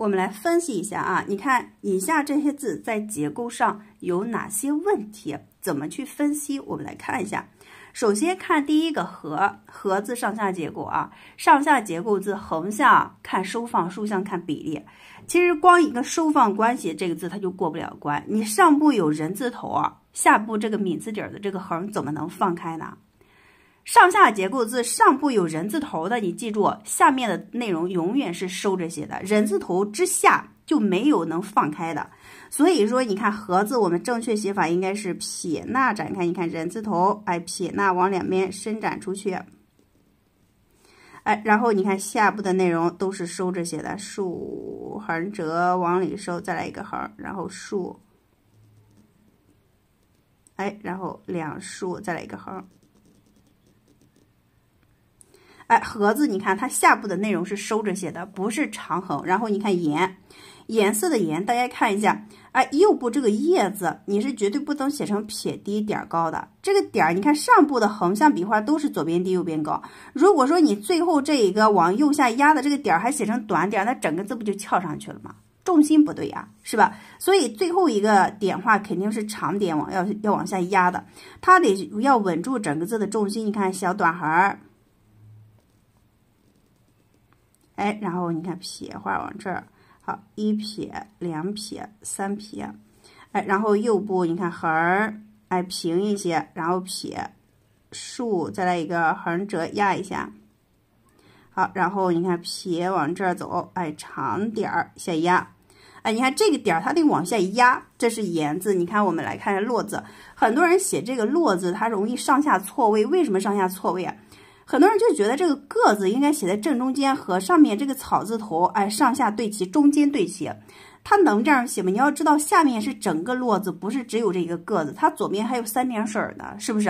我们来分析一下啊，你看以下这些字在结构上有哪些问题？怎么去分析？我们来看一下。首先看第一个“盒”盒字上下结构啊，上下结构字横向看收放，竖向看比例。其实光一个收放关系，这个字它就过不了关。你上部有人字头啊，下部这个米字底儿的这个横怎么能放开呢？上下结构字上部有人字头的，你记住下面的内容永远是收着写的。人字头之下就没有能放开的。所以说，你看“合”字，我们正确写法应该是撇捺展开。你看人字头，哎，撇捺往两边伸展出去。哎，然后你看下部的内容都是收着写的，竖、横折往里收，再来一个横，然后竖。哎，然后两竖，再来一个横。哎，盒子，你看它下部的内容是收着写的，不是长横。然后你看颜，颜色的颜，大家看一下。哎，右部这个叶子，你是绝对不能写成撇低点高的。这个点，你看上部的横向笔画都是左边低右边高。如果说你最后这一个往右下压的这个点还写成短点，那整个字不就翘上去了吗？重心不对呀，是吧？所以最后一个点画肯定是长点，往要要往下压的，它得要稳住整个字的重心。你看小短横。哎，然后你看撇画往这儿，好一撇，两撇，三撇。哎，然后右部你看横儿，哎平一些，然后撇，竖，再来一个横折压一下。好，然后你看撇往这儿走，哎长点儿，下压。哎，你看这个点儿它得往下压，这是言字。你看我们来看一下落字，很多人写这个落字它容易上下错位，为什么上下错位啊？很多人就觉得这个个字应该写在正中间和上面这个草字头，哎，上下对齐，中间对齐，它能这样写吗？你要知道，下面是整个落字，不是只有这个个字，它左边还有三点水呢，是不是？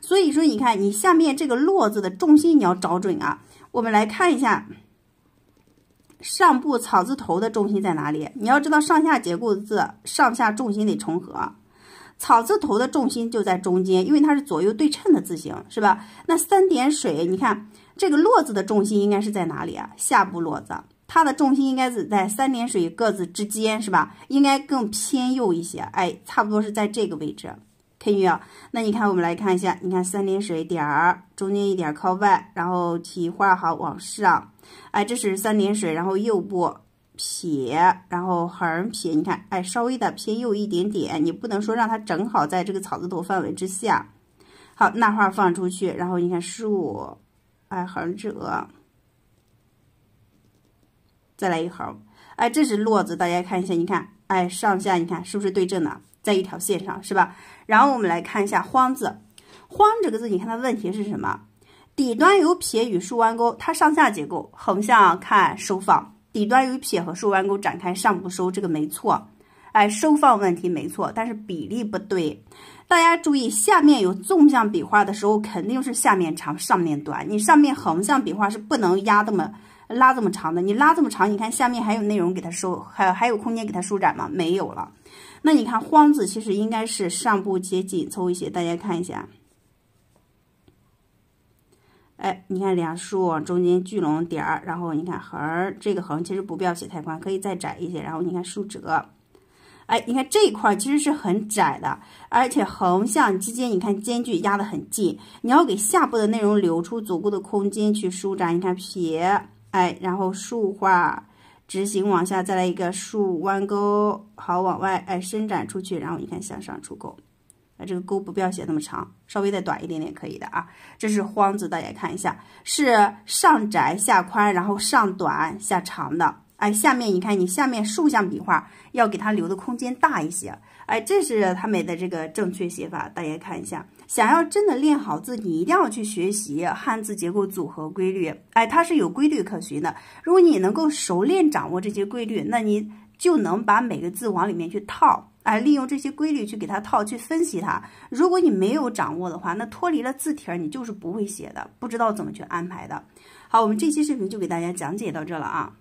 所以说，你看你下面这个落字的重心你要找准啊。我们来看一下上部草字头的重心在哪里？你要知道，上下结构字上下重心得重合。草字头的重心就在中间，因为它是左右对称的字形，是吧？那三点水，你看这个落字的重心应该是在哪里啊？下部落字，它的重心应该是在三点水个字之间，是吧？应该更偏右一些，哎，差不多是在这个位置。看，那你看，我们来看一下，你看三点水点儿，中间一点靠外，然后提画好往上，哎，这是三点水，然后右部。撇，然后横撇，你看，哎，稍微的偏右一点点，你不能说让它正好在这个草字头范围之下。好，捺画放出去，然后你看竖，哎，横折，再来一横，哎，这是落字，大家看一下，你看，哎，上下你看是不是对正的，在一条线上，是吧？然后我们来看一下荒字，荒这个字，你看它问题是什么？底端有撇与竖弯钩，它上下结构，横向看收放。底端有撇和竖弯钩展开上不收，这个没错。哎，收放问题没错，但是比例不对。大家注意，下面有纵向笔画的时候，肯定是下面长，上面短。你上面横向笔画是不能压这么拉这么长的。你拉这么长，你看下面还有内容给它收，还还有空间给它舒展吗？没有了。那你看“荒”字其实应该是上部结紧凑一些。大家看一下。哎，你看两竖往中间聚拢点儿，然后你看横，这个横其实不必要写太宽，可以再窄一些。然后你看竖折，哎，你看这一块其实是很窄的，而且横向之间你看间距压得很近，你要给下部的内容留出足够的空间去舒展。你看撇，哎，然后竖画，直行往下，再来一个竖弯钩，好，往外哎伸展出去，然后你看向上出钩。这个钩不必要写那么长，稍微再短一点点可以的啊。这是荒字，大家看一下，是上窄下宽，然后上短下长的。哎，下面你看，你下面竖向笔画要给它留的空间大一些。哎，这是他们的这个正确写法，大家看一下。想要真的练好字，你一定要去学习汉字结构组合规律。哎，它是有规律可循的。如果你能够熟练掌握这些规律，那你就能把每个字往里面去套。哎，利用这些规律去给它套，去分析它。如果你没有掌握的话，那脱离了字帖，你就是不会写的，不知道怎么去安排的。好，我们这期视频就给大家讲解到这了啊。